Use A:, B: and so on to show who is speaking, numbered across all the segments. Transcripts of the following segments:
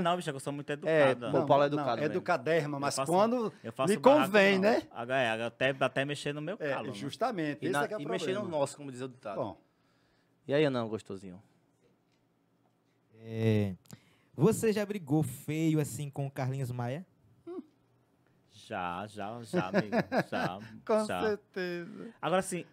A: Não, bicho, eu sou muito educada. É, o Paulo é educado. Não, é educaderma, mas eu faço, quando eu faço lhe convém, né? É, até, até mexer no meu é, calo. Justamente, e, é na, é e mexer no nosso,
B: como diz o ditado. Bom.
A: E aí, Anão, gostosinho? É, você já brigou feio assim com o Carlinhos Maia? Hum. Já, já, já, amigo. já. com já. certeza. Agora, assim,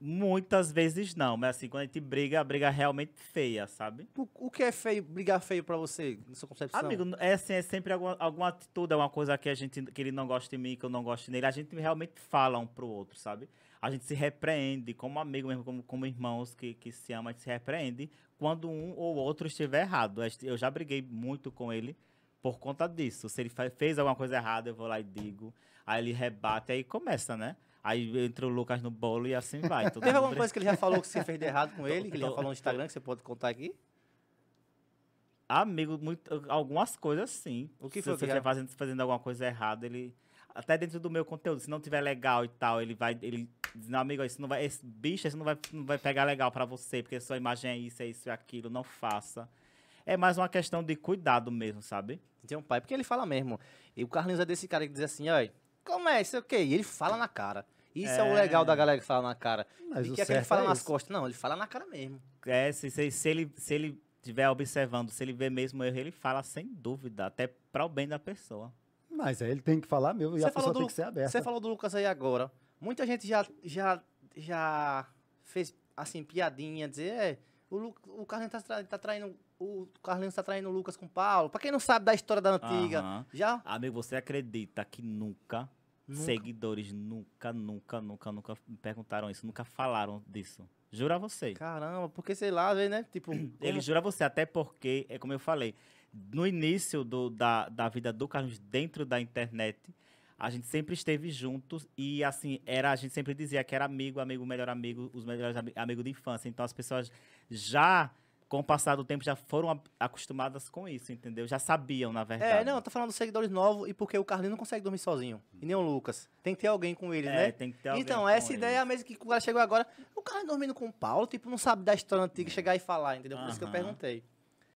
A: Muitas vezes não, mas assim, quando a gente briga, a briga é realmente feia, sabe? O que é feio, brigar feio para você, na sua concepção? Amigo, é assim, é sempre alguma, alguma atitude, é uma coisa que a gente que ele não gosta de mim, que eu não gosto nele. A gente realmente fala um pro outro, sabe? A gente se repreende, como amigo mesmo, como, como irmãos que, que se amam, a gente se repreende quando um ou outro estiver errado. Eu já briguei muito com ele por conta disso. Se ele fez alguma coisa errada, eu vou lá e digo. Aí ele rebate, aí começa, né? Aí entrou o Lucas no bolo e assim vai. Teve alguma coisa que ele já falou que você fez de errado com ele? que ele já falou no Instagram que você pode contar aqui? Amigo, muito, algumas coisas sim. O que se foi? Se você estiver fazendo, fazendo alguma coisa errada, ele até dentro do meu conteúdo, se não tiver legal e tal, ele vai, ele diz, não, amigo, isso não vai, esse bicho, isso não vai, não vai pegar legal para você, porque sua imagem é isso, é isso, é aquilo, não faça. É mais uma questão de cuidado mesmo, sabe? Tem um pai, porque ele fala mesmo. E o Carlinhos é desse cara que diz assim, olha, começa é? sei é o quê. E ele fala na cara. Isso é, o é. legal da galera que fala na cara. Mas e o que é que ele fala é nas costas. Não, ele fala na cara mesmo. É, se, se, se ele se ele observando, se ele vê mesmo o erro, ele fala sem dúvida, até para o bem da pessoa. Mas aí ele tem que falar mesmo e você a pessoa do, tem que ser aberta. Você
B: falou do Lucas aí agora. Muita gente já, já, já fez, assim, piadinha, dizer, é, o, Lu, o Carlinhos tá, tá traindo o Carlinhos está traindo o Lucas com o Paulo. Pra quem não sabe da história da antiga, uhum. já...
A: Amigo, você acredita que nunca Nunca. Seguidores nunca, nunca, nunca, nunca me perguntaram isso, nunca falaram disso. Jura você. Caramba, porque sei lá, né? Tipo. Ele jura você, até porque, é como eu falei, no início do, da, da vida do Carlos dentro da internet, a gente sempre esteve juntos e assim era a gente sempre dizia que era amigo, amigo, melhor amigo, os melhores amigos de infância. Então as pessoas já com o passar do tempo, já foram acostumadas com isso, entendeu? Já sabiam, na é, verdade. É, não,
B: tá falando dos seguidores novos e porque o Carlinho não consegue dormir sozinho. E nem o Lucas. Tem que ter alguém com ele, é, né? tem que ter alguém Então, essa ideia mesmo é a mesma que o cara chegou agora. O cara dormindo com o Paulo, tipo, não sabe da história antiga, chegar e falar, entendeu? Por isso que eu perguntei.